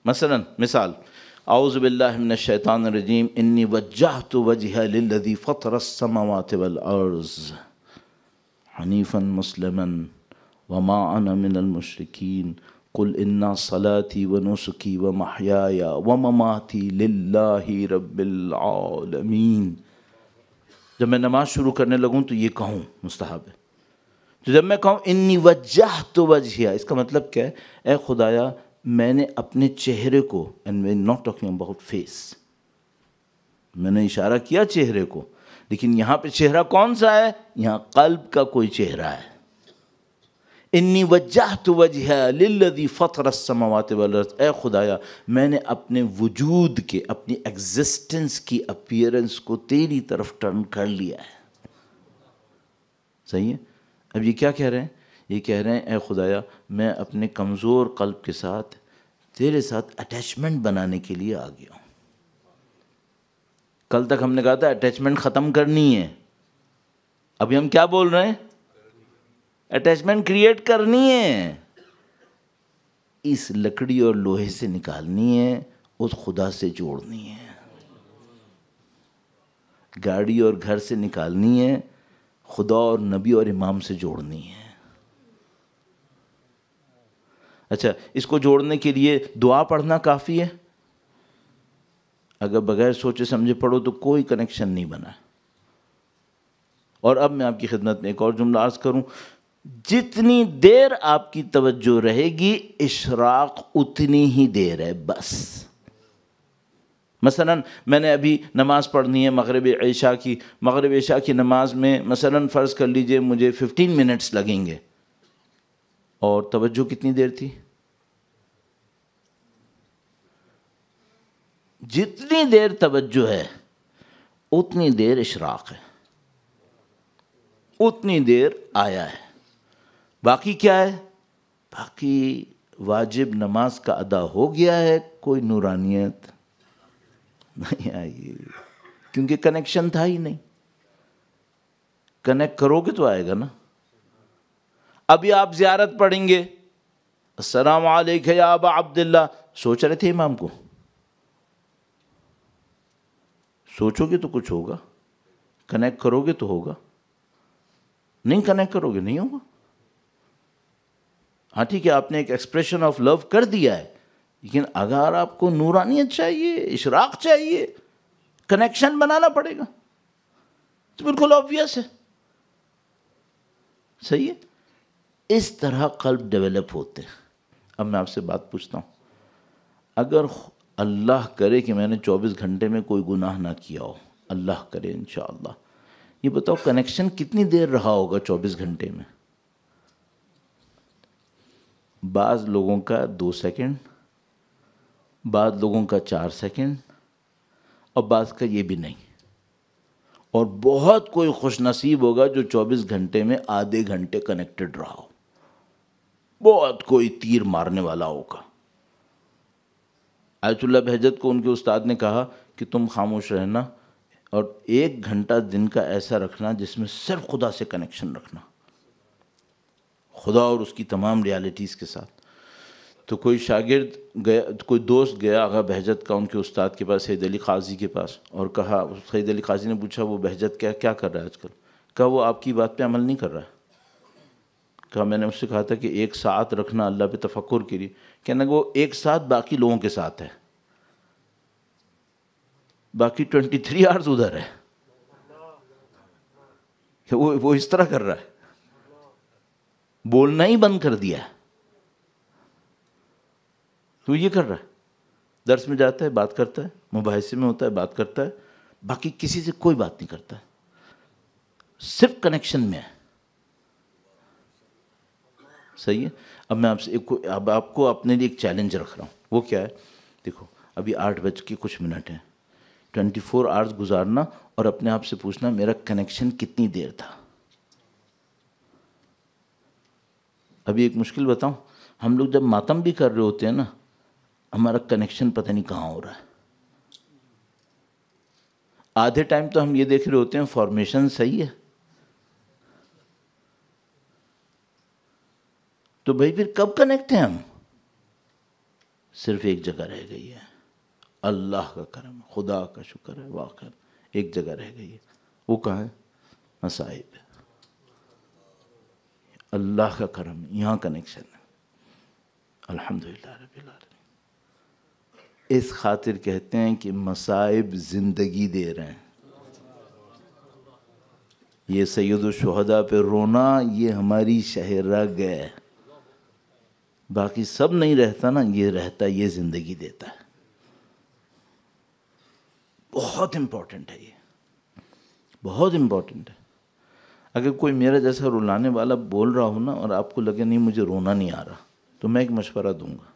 मसलन मिसाल आउज़बिल्लाशैतानरजीम इन्नी वजह तो वजह लदी फ़तरसमात वर्ज़ हनीफ़न मुसलमन कुल इन्ना सलाती व नुसुकी व महयाया व ममाती लाही रबालमीन जब मैं नमाज़ शुरू करने लगूँ तो ये कहूँ मुस्ताब तो जब मैं कहूँ इन्नी वजह तो वजह इसका मतलब क्या है ए खुदाया मैंने अपने चेहरे को and we're not talking about face मैंने इशारा किया चेहरे को लेकिन यहां पे चेहरा कौन सा है यहां कल्ब का कोई चेहरा है इन्नी वजह तो वजह लिल्लदी फतरस समावत ए खुदाया मैंने अपने वजूद के अपनी एग्जिस्टेंस की अपियरेंस को तेरी तरफ टर्न कर लिया है सही है अब ये क्या कह रहे हैं ये कह रहे हैं ए खुदाया मैं अपने कमज़ोर कल्ब के साथ तेरे साथ अटैचमेंट बनाने के लिए आ गया कल तक हमने कहा था अटैचमेंट ख़त्म करनी है अभी हम क्या बोल रहे हैं अटैचमेंट क्रिएट करनी है इस लकड़ी और लोहे से निकालनी है उस खुदा से जोड़नी है गाड़ी और घर से निकालनी है खुदा और नबी और इमाम से जोड़नी है अच्छा इसको जोड़ने के लिए दुआ पढ़ना काफ़ी है अगर बगैर सोचे समझे पढ़ो तो कोई कनेक्शन नहीं बना और अब मैं आपकी खिदमत में एक और जुमला अर्ज़ करूँ जितनी देर आपकी तवज्जो रहेगी इशराक उतनी ही देर है बस मसलन मैंने अभी नमाज़ पढ़नी है मगरब ऐशा की मगरब ऐशा की नमाज़ में मसलन फ़र्ज़ कर लीजिए मुझे 15 मिनट्स लगेंगे और तवज्जो कितनी देर थी जितनी देर तवज्जो है उतनी देर इशराक है उतनी देर आया है बाकी क्या है बाकी वाजिब नमाज का अदा हो गया है कोई नूरानियत नहीं आई क्योंकि कनेक्शन था ही नहीं कनेक्ट करोगे तो आएगा ना अभी आप ज़्यारत पढ़ेंगे अस्सलाम वालेकुम अब्दुल्ला सोच रहे थे इमाम को सोचोगे तो कुछ होगा कनेक्ट करोगे तो होगा नहीं कनेक्ट करोगे नहीं होगा हाँ ठीक है आपने एक एक्सप्रेशन ऑफ लव कर दिया है लेकिन अगर आपको नूरानियत चाहिए इशराक चाहिए कनेक्शन बनाना पड़ेगा तो बिल्कुल ऑब्वियस है सही है इस तरह कल्ब डेवलप होते हैं अब मैं आपसे बात पूछता हूँ अगर अल्लाह करे कि मैंने 24 घंटे में कोई गुनाह ना किया हो अल्लाह करे इन ये बताओ कनेक्शन कितनी देर रहा होगा 24 घंटे में बाज़ लोगों का दो सेकंड बाद लोगों का चार सेकंड और बाद का ये भी नहीं और बहुत कोई खुशनसीब होगा जो 24 घंटे में आधे घंटे कनेक्टेड रहा हो बहुत कोई तीर मारने वाला होगा आयतुल्ला बहजत को उनके उस्ताद ने कहा कि तुम खामोश रहना और एक घंटा दिन का ऐसा रखना जिसमें सिर्फ खुदा से कनेक्शन रखना खुदा और उसकी तमाम रियलिटीज़ के साथ तो कोई शागिर्द गया कोई दोस्त गया आगा बहजत का उनके उस्ताद के पास सैद अली खाजी के पास और कहा सैद अली ख़ाजी ने पूछा वो बहजत क्या क्या कर रहा है आजकल कहा वो आपकी बात पे अमल नहीं कर रहा है कहा मैंने उससे कहा था कि एक साथ रखना अल्लाह पे तफक्र के लिए कहना वो एक साथ बाकी लोगों के साथ है बाकी ट्वेंटी थ्री आवर्स उधर है वो वो इस तरह कर रहा है बोलना ही बंद कर दिया है तो ये कर रहा है दर्स में जाता है बात करता है मुबासे में होता है बात करता है बाकी किसी से कोई बात नहीं करता सिर्फ कनेक्शन में है सही है अब मैं आपसे एक अब आपको अपने लिए एक चैलेंज रख रहा हूँ वो क्या है देखो अभी आठ बज के कुछ मिनट हैं ट्वेंटी फोर आवर्स गुजारना और अपने आप से पूछना मेरा कनेक्शन कितनी देर था अभी एक मुश्किल बताऊँ हम लोग जब मातम भी कर रहे होते हैं ना हमारा कनेक्शन पता नहीं कहाँ हो रहा है आधे टाइम तो हम ये देख रहे होते हैं फॉर्मेशन सही है तो भाई फिर कब कनेक्ट हैं हम सिर्फ एक जगह रह गई है अल्लाह का करम खुदा का शुक्र है वाकर एक जगह रह गई है वो कहाँ है मसाइब अल्लाह का करम यहाँ कनेक्शन है अल्हम्दुलिल्लाह रबी इस खातिर कहते हैं कि मसाइब ज़िंदगी दे रहे हैं ये सैदा पे रोना ये हमारी शहरा गए बाकी सब नहीं रहता ना ये रहता ये ज़िंदगी देता है बहुत इंपॉर्टेंट है ये बहुत इंपॉर्टेंट है अगर कोई मेरा जैसा रुलाने वाला बोल रहा हो ना और आपको लगे नहीं मुझे रोना नहीं आ रहा तो मैं एक मशवरा दूंगा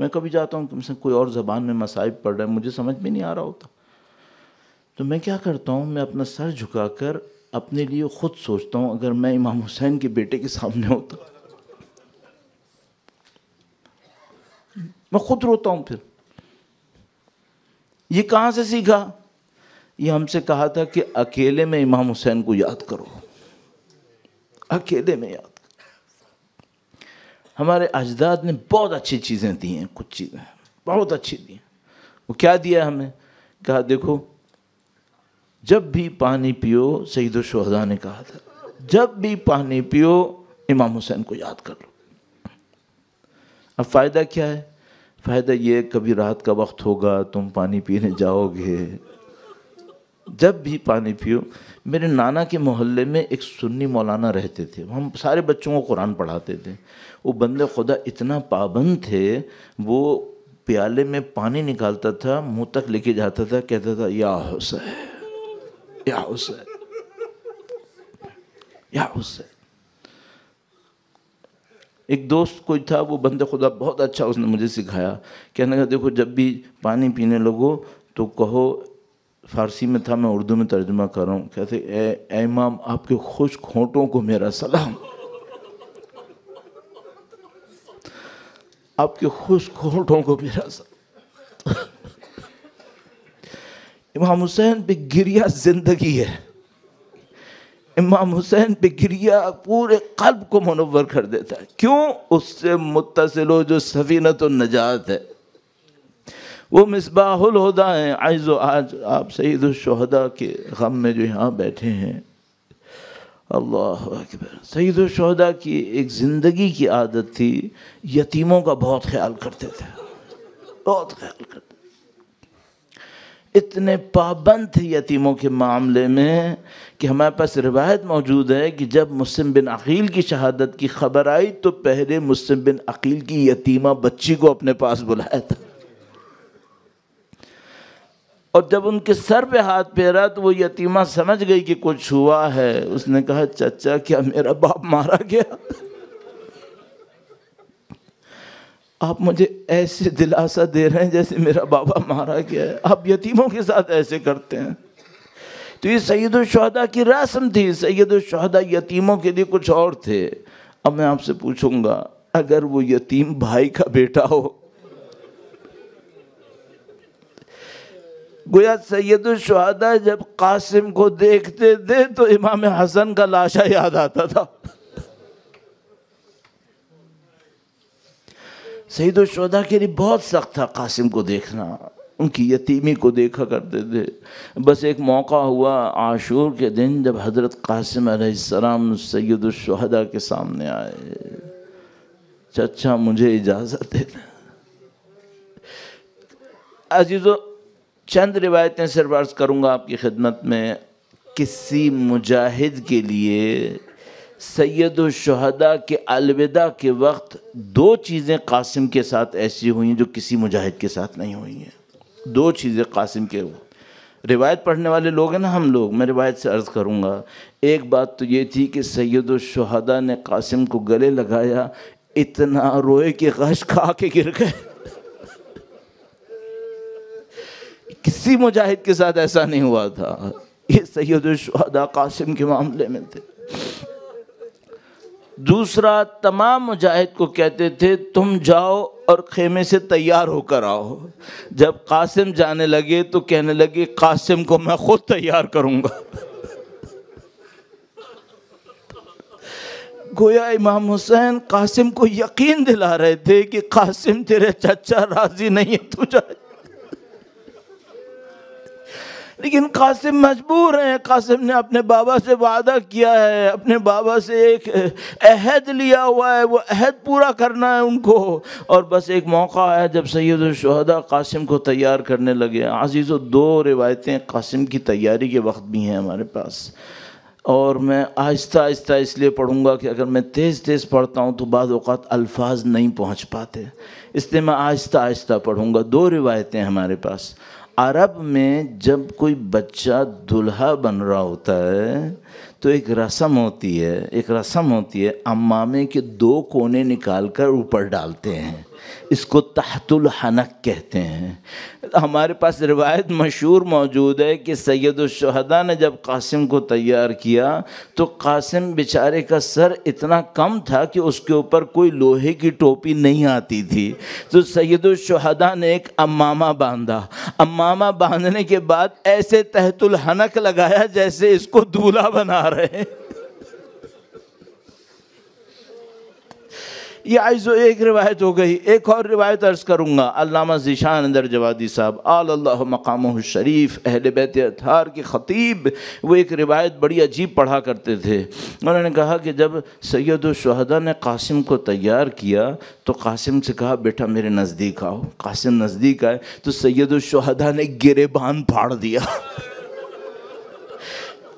मैं कभी जाता हूँ तुमसे कोई और ज़बान में मसाइब पड़ रहा है मुझे समझ में नहीं आ रहा होता तो मैं क्या करता हूँ मैं अपना सर झुकाकर अपने लिए ख़ुद सोचता हूँ अगर मैं इमाम हुसैन के बेटे के सामने होता मैं खुद रोता हूं फिर ये कहां से सीखा ये हमसे कहा था कि अकेले में इमाम हुसैन को याद करो अकेले में याद करो हमारे अजदाद ने बहुत अच्छी चीज़ें दी हैं कुछ चीज़ें बहुत अच्छी दी हैं वो क्या दिया हमें कहा देखो जब भी पानी पियो सईद शहदा ने कहा था जब भी पानी पियो इमाम हुसैन को याद कर लो अब फ़ायदा क्या है फ़ायदा ये कभी रात का वक्त होगा तुम पानी पीने जाओगे जब भी पानी पियो मेरे नाना के मोहल्ले में एक सुन्नी मौलाना रहते थे हम सारे बच्चों को कुरान पढ़ाते थे वो बंदे खुदा इतना पाबंद थे वो प्याले में पानी निकालता था मुंह तक लेके जाता था कहता था या हुसैन या हुसैन या हुसैन एक दोस्त कोई था वो बंदे खुदा बहुत अच्छा उसने मुझे सिखाया कहने का देखो जब भी पानी पीने लगो तो कहो फारसी में था मैं उर्दू में तर्जुमा कर रहा हूँ कहते इमाम आपके खुश खोटों को मेरा सलाम आपके खुश खोटों को मेरा सलाम इमाम हुसैन पे गिरिया जिंदगी है इमाम हुसैन पे गिरिया पूरे कल्ब को मनवर कर देता है क्यों उससे मुतसिल हो जो सफीनत नजात है वो मिसबाहुल होदा है आज आज आप सईद शहदा के गम में जो यहाँ बैठे हैं अल्लाह अकबर सईद शहदा की एक ज़िंदगी की आदत थी यतीमों का बहुत ख्याल करते थे बहुत ख्याल करते इतने पाबंद थे यतीमों के मामले में कि हमारे पास रिवायत मौजूद है कि जब मुस्लिम बिन अकील की शहादत की खबर आई तो पहले मुस्लिम बिन अकील की यतीमा बच्ची को अपने पास बुलाया था और जब उनके सर पे हाथ फेरा तो वो यतीमा समझ गई कि कुछ हुआ है उसने कहा चचा क्या मेरा बाप मारा गया आप मुझे ऐसे दिलासा दे रहे हैं जैसे मेरा बाबा मारा गया है आप यतीमों के साथ ऐसे करते हैं तो ये सैदुलशहदा की रस्म थी सैदुलशहदा यतीमों के लिए कुछ और थे अब मैं आपसे पूछूंगा अगर वो यतीम भाई का बेटा हो गोया सैदुलशहदा जब कासिम को देखते थे तो इमाम हसन का लाशा याद आता था सईदुलशहदा के लिए बहुत सख्त था कासिम को देखना उनकी यतीमी को देखा करते थे बस एक मौका हुआ आशूर के दिन जब हज़रत कासिम सैद सैदुलशहदा के सामने आए चचा मुझे इजाज़त देना अजीज़ो चंद रिवायतें सिर्फ अर्ज़ करूँगा आपकी खिदमत में किसी मुजाहिद के लिए सैद शहदा के अलविदा के वक्त दो चीज़ें कासिम के साथ ऐसी हुई जो किसी मुजाहिद के साथ नहीं हुई हैं दो चीज़ें कासिम के रिवायत पढ़ने वाले लोग हैं ना हम लोग मैं रिवायत से अर्ज़ करूँगा एक बात तो ये थी कि सैदुलशहदा ने कासिम को गले लगाया इतना रोए कि गश खा के गिर गए किसी मुजाहिद के साथ ऐसा नहीं हुआ था ये सैदुलशहदा कासिम के मामले में थे दूसरा तमाम मुजाहिद को कहते थे तुम जाओ और खेमे से तैयार होकर आओ जब कासिम जाने लगे तो कहने लगे कासिम को मैं खुद तैयार करूँगा गोया इमाम हुसैन कासिम को यकीन दिला रहे थे कि कासिम तेरे चचा राजी नहीं है तुझे लेकिन कासिम मजबूर हैं कासिम ने अपने बाबा से वादा किया है अपने बाबा से एक अहद लिया हुआ है वो अहद पूरा करना है उनको और बस एक मौका आया जब शहदा कासिम को तैयार करने लगे आजीज़ दो रिवायतें कासिम की तैयारी के वक्त भी हैं हमारे पास और मैं आहिस्ता आहिस्ता इसलिए पढ़ूंगा कि अगर मैं तेज़ तेज़ पढ़ता हूँ तो बाद अवत अल्फाज नहीं पहुँच पाते इसलिए मैं आहिस्ता आहिस्ता पढ़ूंगा दो रिवायतें हमारे पास अरब में जब कोई बच्चा दुल्हा बन रहा होता है तो एक रस्म होती है एक रस्म होती है अमामे के दो कोने निकाल कर ऊपर डालते हैं इसको तहतुल हनक कहते हैं हमारे पास रिवायत मशहूर मौजूद है कि सैदुलशहदा ने जब कासिम को तैयार किया तो कासिम बेचारे का सर इतना कम था कि उसके ऊपर कोई लोहे की टोपी नहीं आती थी तो सैदुलशहदा ने एक अमामा बांधा अमामा बांधने के बाद ऐसे तहतुल हनक लगाया जैसे इसको दूल्हा बना रहे हैं ये आज जो एक रिवायत हो गई एक और रिवायत अर्ज़ करूँगा अलामा ज़िशान अंदर जवादी साहब आल्ला मकाम शरीफ अहल बैत अतहार के ख़तीब वो एक रिवायत बड़ी अजीब पढ़ा करते थे उन्होंने कहा कि जब सैदुलशहदा ने कासिम को तैयार किया तो कासिम से कहा बेटा मेरे नज़दीक आओ कासिम नज़दीक आए तो सैदुलशहदा ने गिरेबान फाड़ दिया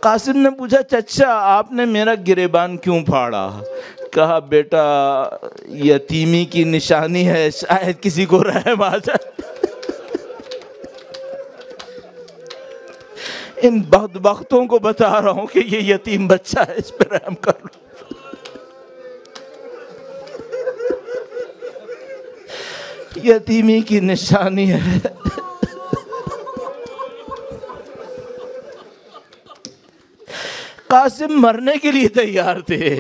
कासिम ने पूछा चचा आपने मेरा गिरेबान क्यों फाड़ा कहा बेटा यतीमी की निशानी है शायद किसी को रहम आ जाए इन वक्तों को बता रहा हूं कि ये यतीम बच्चा है इस पर रहम कर लो यतीमी की निशानी है कासिम मरने के लिए तैयार थे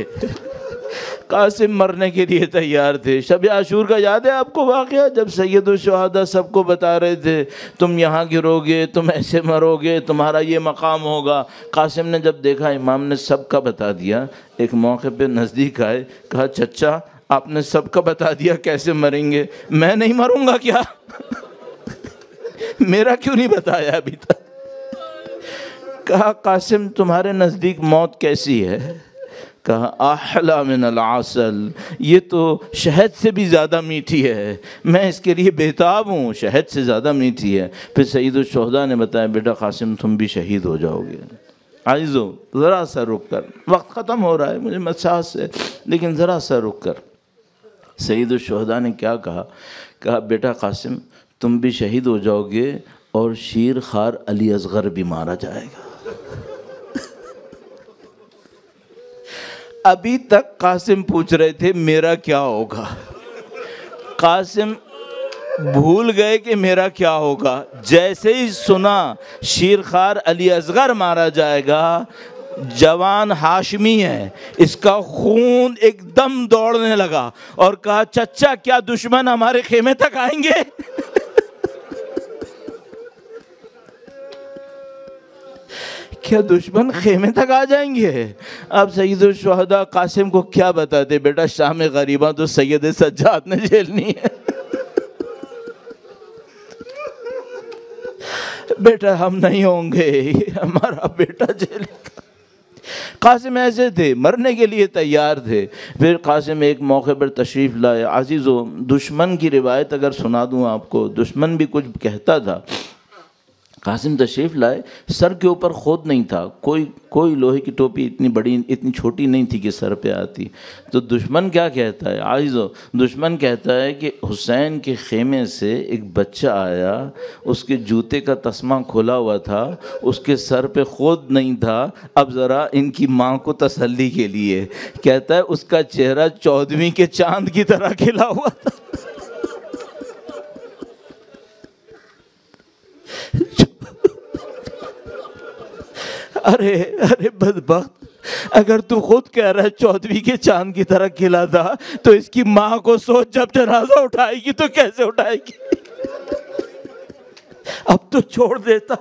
कासिम मरने के लिए तैयार थे शब आशूर का याद है आपको वाक़ जब सैद शहादा सबको बता रहे थे तुम यहाँ गिरोगे तुम ऐसे मरोगे तुम्हारा ये मकाम होगा कासिम ने जब देखा इमाम ने सबका बता दिया एक मौके पे नज़दीक आए कहा चचा आपने सबका बता दिया कैसे मरेंगे मैं नहीं मरूँगा क्या [laughs] मेरा क्यों नहीं बताया अभी तक कहा कासिम तुम्हारे नज़दीक मौत कैसी है कहा आहला मिनल आसल ये तो शहद से भी ज़्यादा मीठी है मैं इसके लिए बेताब हूँ शहद से ज़्यादा मीठी है फिर सईद शहदा ने बताया बेटा कासिम तुम भी शहीद हो जाओगे आइज़ो ज़रा सा रुक कर वक्त ख़त्म हो रहा है मुझे मसाज है लेकिन ज़रा सा रुक कर सईद शहदा ने क्या कहा कहा बेटा कासिम तुम भी शहीद हो जाओगे और शीर खार अली असगर भी मारा जाएगा अभी तक कासिम पूछ रहे थे मेरा क्या होगा कासिम भूल गए कि मेरा क्या होगा जैसे ही सुना शीरखार खार अली असगर मारा जाएगा जवान हाशमी है इसका खून एकदम दौड़ने लगा और कहा चचा क्या दुश्मन हमारे खेमे तक आएंगे क्या दुश्मन हाँ। खेमे तक आ जाएंगे अब सईद शहदा कासिम को क्या बताते बेटा शाह में गरीबा तो सैद सज्जाद ने झेलनी है बेटा हम नहीं होंगे हमारा बेटा झेल कासिम ऐसे थे मरने के लिए तैयार थे फिर कासिम एक मौके पर तशरीफ़ लाए आजीज़ो दुश्मन की रिवायत अगर सुना दूँ आपको दुश्मन भी कुछ कहता था कासिम तशरीफ़ लाए सर के ऊपर खोद नहीं था कोई कोई लोहे की टोपी इतनी बड़ी इतनी छोटी नहीं थी कि सर पे आती तो दुश्मन क्या कहता है आइज़ो दुश्मन कहता है कि हुसैन के खेमे से एक बच्चा आया उसके जूते का तस्मा खुला हुआ था उसके सर पे खोद नहीं था अब ज़रा इनकी माँ को तसल्ली के लिए कहता है उसका चेहरा चौदहवीं के चाँद की तरह खिला हुआ था अरे अरे बदबख्त अगर तू खुद कह रहा है चौधरी के चांद की तरह खिला था तो इसकी माँ को सोच जब जनाजा उठाएगी तो कैसे उठाएगी अब तो छोड़ देता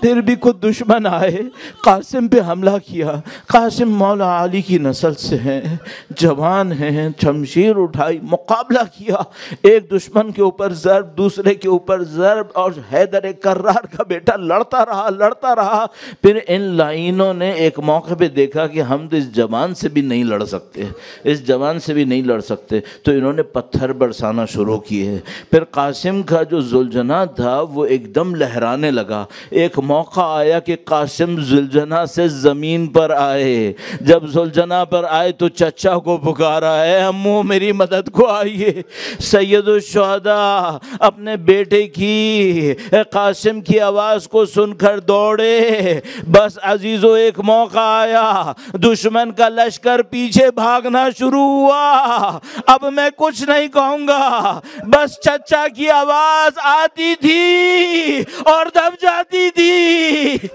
फिर भी कुछ दुश्मन आए कासिम पे हमला किया कासिम मौला अली की नस्ल से हैं जवान हैं शमशीर उठाई मुकाबला किया एक दुश्मन के ऊपर ज़रब दूसरे के ऊपर ज़रब और हैदर कर्रार का बेटा लड़ता रहा लड़ता रहा फिर इन लाइनों ने एक मौके पे देखा कि हम तो इस जवान से भी नहीं लड़ सकते इस जवान से भी नहीं लड़ सकते तो इन्होंने पत्थर बरसाना शुरू किए फिर कासिम का जो जुलझना था वो एकदम लहराने लगा एक मौका आया कि कासिम जुलझना से ज़मीन पर आए जब जुलझना पर आए तो चचा को पुकारा है अम्मू मेरी मदद को आइए सैदुलशहदा अपने बेटे की कासिम की आवाज़ को सुनकर दौड़े बस अजीज़ो एक मौका आया दुश्मन का लश्कर पीछे भागना शुरू हुआ अब मैं कुछ नहीं कहूँगा बस चचा की आवाज़ आती थी और दब जाती 띠디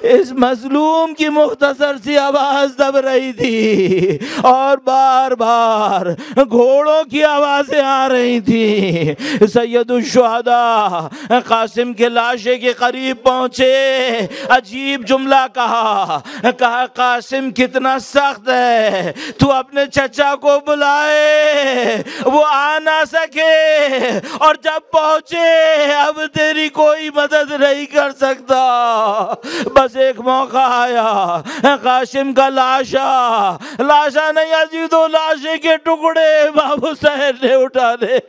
इस मजलूम की मुख्तसर सी आवाज़ दब रही थी और बार बार घोड़ों की आवाज़ें आ रही थी सैदुलशहदा कासिम के लाशे के करीब पहुँचे अजीब जुमला कहा कहा कासिम कितना सख्त है तू अपने चचा को बुलाए वो आ ना सके और जब पहुँचे अब तेरी कोई मदद नहीं कर सकता बस एक मौका आया काशिम का लाशा लाशा नहीं अजीदो लाशे के टुकड़े बाबू साहेब ने उठा दे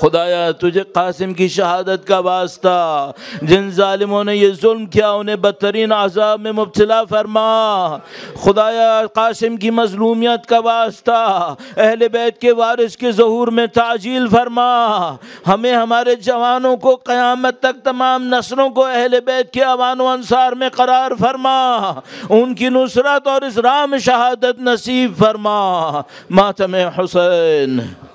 खुदाया तुझे कासिम की शहादत का वास्ता जिन ालिमों ने यह जुल्म किया उन्हें बदतरीन आज़ाब में मुबतला फरमा खुदाया कासिम की मजलूमियत का वास्ता अहल बैत के वारिस के जहूर में ताजील फरमा हमें हमारे जवानों को क़्यामत तक तमाम नसरों को अहल बैत के अवान अनसार में करार फरमा उनकी नुसरत और इस राम शहादत नसीब फरमा मातम हुसैन